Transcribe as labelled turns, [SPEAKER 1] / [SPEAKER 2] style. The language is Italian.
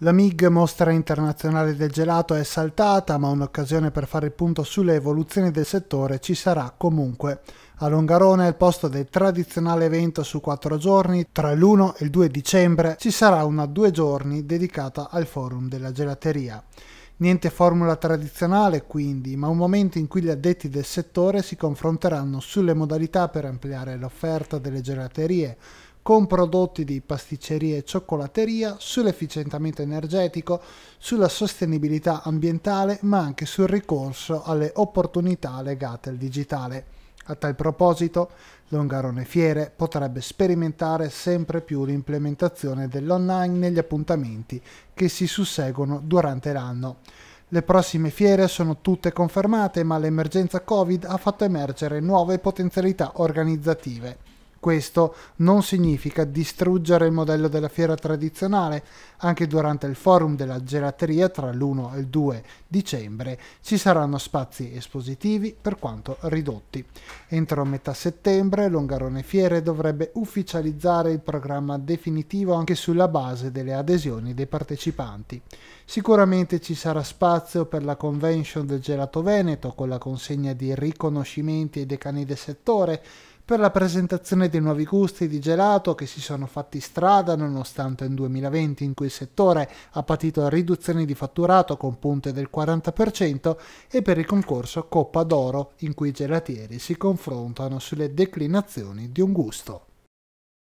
[SPEAKER 1] La MIG mostra internazionale del gelato è saltata, ma un'occasione per fare il punto sulle evoluzioni del settore ci sarà comunque. A Longarone, al posto del tradizionale evento su quattro giorni, tra l'1 e il 2 dicembre, ci sarà una due giorni dedicata al forum della gelateria. Niente formula tradizionale quindi, ma un momento in cui gli addetti del settore si confronteranno sulle modalità per ampliare l'offerta delle gelaterie, con prodotti di pasticceria e cioccolateria, sull'efficientamento energetico, sulla sostenibilità ambientale, ma anche sul ricorso alle opportunità legate al digitale. A tal proposito, Longarone Fiere potrebbe sperimentare sempre più l'implementazione dell'online negli appuntamenti che si susseguono durante l'anno. Le prossime fiere sono tutte confermate, ma l'emergenza Covid ha fatto emergere nuove potenzialità organizzative. Questo non significa distruggere il modello della fiera tradizionale, anche durante il forum della gelateria tra l'1 e il 2 dicembre ci saranno spazi espositivi per quanto ridotti. Entro metà settembre Longarone Fiere dovrebbe ufficializzare il programma definitivo anche sulla base delle adesioni dei partecipanti. Sicuramente ci sarà spazio per la convention del gelato veneto con la consegna di riconoscimenti ai decani del settore per la presentazione dei nuovi gusti di gelato che si sono fatti strada nonostante il 2020 in cui il settore ha patito riduzioni di fatturato con punte del 40% e per il concorso Coppa d'Oro in cui i gelatieri si confrontano sulle declinazioni di un gusto.